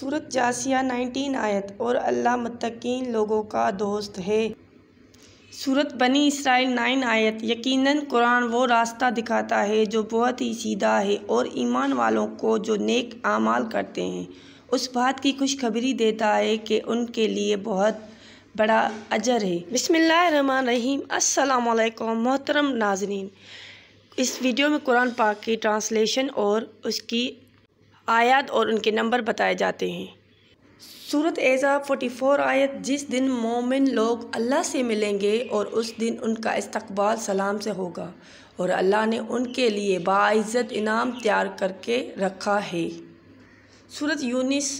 सूरत Jasia nineteen आयत और अल्लाह मतकीन लोगों का दोस्त है सूरत बनी इसराइल नाइन आयत यकीनन कुरान वो रास्ता दिखाता है जो बहुत ही सीधा है और ईमान वालों को जो नेक आमाल करते हैं उस बात की खुशखबरी देता है कि उनके लिए बहुत बड़ा अजर है रहीम असलकम मोहतरम नाजरीन इस वीडियो में कुरान पाक की ट्रांसलेशन और उसकी आयत और उनके नंबर बताए जाते हैं सूरत एज़ा 44 आयत जिस दिन मोमिन लोग अल्लाह से मिलेंगे और उस दिन उनका इस्तकबाल सलाम से होगा और अल्लाह ने उनके लिए बाज़्ज़त इनाम तैयार करके रखा है सूरत यूनिस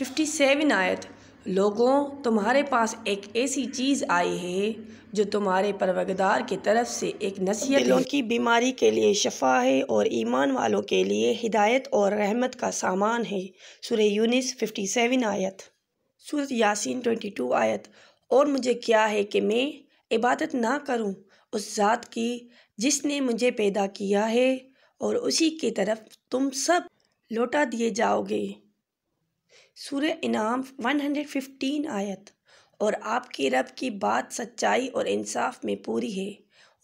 57 आयत लोगों तुम्हारे पास एक ऐसी चीज़ आई है जो तुम्हारे परवगदार की तरफ से एक नसीहत दिलों की बीमारी के लिए शफा है और ईमान वालों के लिए हिदायत और रहमत का सामान है सुर यूनिस 57 आयत यासिन यासीन 22 आयत और मुझे क्या है कि मैं इबादत ना करूं उस ज़ात की जिसने मुझे पैदा किया है और उसी की तरफ तुम सब लौटा दिए जाओगे सूर्य इनाम 115 आयत और आपके रब की बात सच्चाई और इंसाफ में पूरी है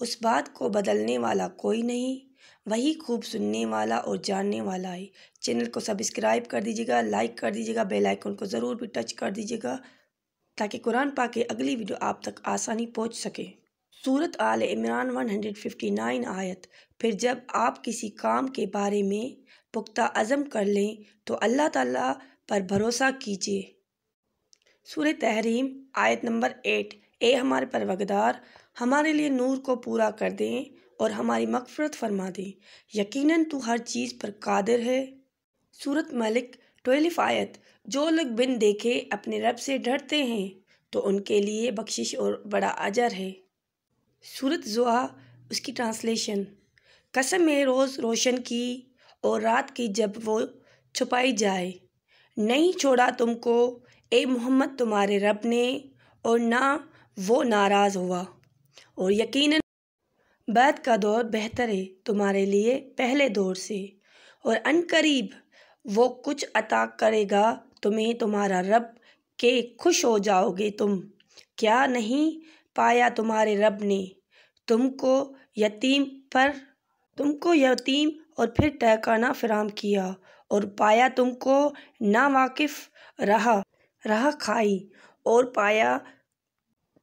उस बात को बदलने वाला कोई नहीं वही खूब सुनने वाला और जानने वाला है चैनल को सब्सक्राइब कर दीजिएगा लाइक कर दीजिएगा बेल आइकन को ज़रूर भी टच कर दीजिएगा ताकि कुरान पा के अगली वीडियो आप तक आसानी पहुंच सके सूरत आल इमरान 159 आयत फिर जब आप किसी काम के बारे में पुख्ता अज़म कर लें तो अल्लाह ताला पर भरोसा कीजिए सूर्य तहरीम आयत नंबर एट ए हमारे परवगदार हमारे लिए नूर को पूरा कर दें और हमारी मकफरत फरमा दें यकीनन तू हर चीज़ पर कादिर है सूरत मलिक ट्वेल्फ आयत जो लोग बिन देखे अपने रब से डरते हैं तो उनके लिए बख्शिश और बड़ा अजर है सूरत जुआ उसकी ट्रांसलेशन कसम है रोज़ रोशन की और रात की जब वो छुपाई जाए नहीं छोड़ा तुमको ए मोहम्मद तुम्हारे रब ने और ना वो नाराज़ हुआ और यकीन बैत का दौर बेहतर है तुम्हारे लिए पहले दौर से और अनकरीब वो कुछ अता करेगा तुम्हें तुम्हारा रब के खुश हो जाओगे तुम क्या नहीं पाया तुम्हारे रब ने तुमको यतीम पर तुमको यतीम और फिर टहकाना फराम किया और पाया तुमको ना वाकिफ रहा रहा खाई और पाया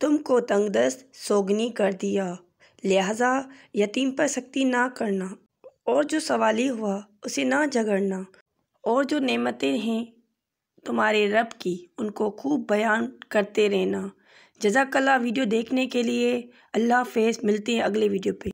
तुमको तंगदस्त सोगनी कर दिया लिहाजा यतीम पर सख्ती ना करना और जो सवाली हुआ उसे ना झगड़ना और जो नेमतें हैं तुम्हारे रब की उनको खूब बयान करते रहना जजाकला वीडियो देखने के लिए अल्लाह फेस मिलते हैं अगले वीडियो पे